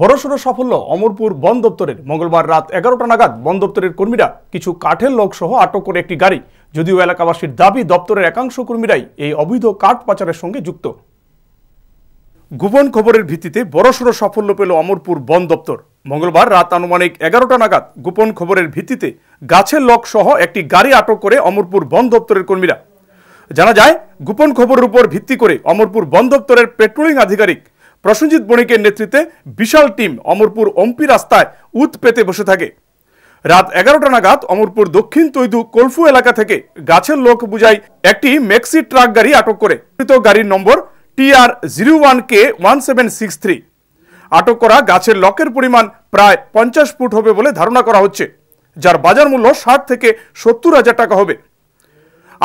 বড়সড় সাফল্য অমরপুর বন দপ্তরের মঙ্গলবার রাত এগারোটা নাগাদ বন দপ্তরের কর্মীরা কিছু কাঠের লোকসহ আটক করে একটি গাড়ি যদিও এলাকাবাসীর দাবি দপ্তরের একাংশ কর্মীরাই এই অবৈধ কাঠ পাচারের সঙ্গে যুক্ত গোপন খবরের ভিত্তিতে বড়সড় সাফল্য পেল অমরপুর বন দপ্তর মঙ্গলবার রাত আনুমানিক এগারোটা নাগাদ গোপন খবরের ভিত্তিতে গাছের লক সহ একটি গাড়ি আটক করে অমরপুর বন দপ্তরের কর্মীরা জানা যায় গোপন খবরের উপর ভিত্তি করে অমরপুর বন দপ্তরের পেট্রোলিং আধিকারিক প্রসেনজিৎ বণিকের নেতৃত্বে বিশাল টিম অমরপুর অম্পি রাস্তায় উত পেতে বসে থাকে রাত এগারোটা নাগাদ অমরপুর দক্ষিণ তৈদু কলফু এলাকা থেকে গাছের লোক বুঝাই একটি মেক্সি ট্রাক গাড়ি আটক করে গাড়ির number TR zero one K one seven six three আটক করা গাছের লকের পরিমাণ প্রায় পঞ্চাশ ফুট হবে বলে ধারণা করা হচ্ছে যার বাজার মূল্য ষাট থেকে সত্তর হাজার টাকা হবে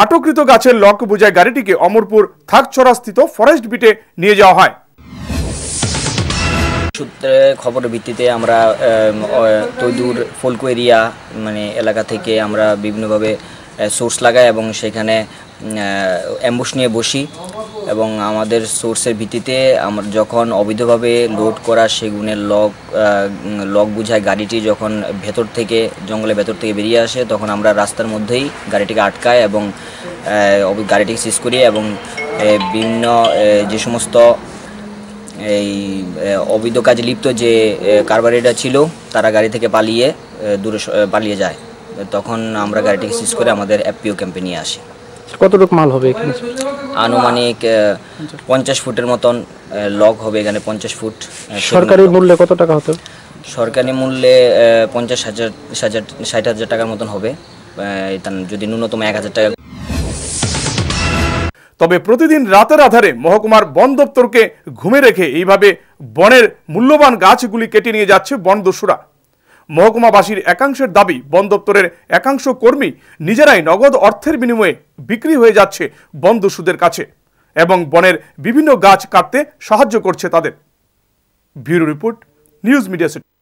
আটককৃত গাছের লক বুঝায় গাড়িটিকে অমরপুর থাকছড়াস্থিত ফরেস্ট বিটে নিয়ে যাওয়া হয় সূত্রে খবরের ভিত্তিতে আমরা তৈদুর ফুলকু এরিয়া মানে এলাকা থেকে আমরা বিভিন্নভাবে সোর্স লাগাই এবং সেখানে অ্যাম্বুস নিয়ে বসি এবং আমাদের সোর্সের ভিত্তিতে আমরা যখন অবৈধভাবে লোড করা সেগুনের লক লক বুঝায় গাড়িটি যখন ভেতর থেকে জঙ্গলের ভেতর থেকে বেরিয়ে আসে তখন আমরা রাস্তার মধ্যেই গাড়িটিকে আটকাই এবং গাড়িটিকে সিজ করি এবং বিভিন্ন যে সমস্ত এই অবৈধ কাজে লিপ্ত যে কারবারিটা ছিল তারা গাড়ি থেকে পালিয়ে দূরে পালিয়ে যায় তখন আমরা গাড়িটিকে সিজ করে আমাদের এফপিও ক্যাম্পে নিয়ে আসি কতটুকু মাল হবে এখানে আনুমানিক পঞ্চাশ ফুটের মতন লক হবে এখানে পঞ্চাশ ফুট সরকারি মূল্যে কত টাকা হতো সরকারি মূল্যে পঞ্চাশ হাজার ষাট হাজার টাকার মতন হবে যদি ন্যূনতম এক হাজার টাকা তবে প্রতিদিন রাতের আধারে মহকুমার বন দপ্তরকে ঘুমে রেখে এইভাবে বনের মূল্যবান গাছগুলি কেটে নিয়ে যাচ্ছে বন দস্যুরা মহকুমাবাসীর একাংশের দাবি বন দপ্তরের একাংশ কর্মী নিজেরাই নগদ অর্থের বিনিময়ে বিক্রি হয়ে যাচ্ছে বন দস্যুদের কাছে এবং বনের বিভিন্ন গাছ কাটতে সাহায্য করছে তাদের bureau report news media city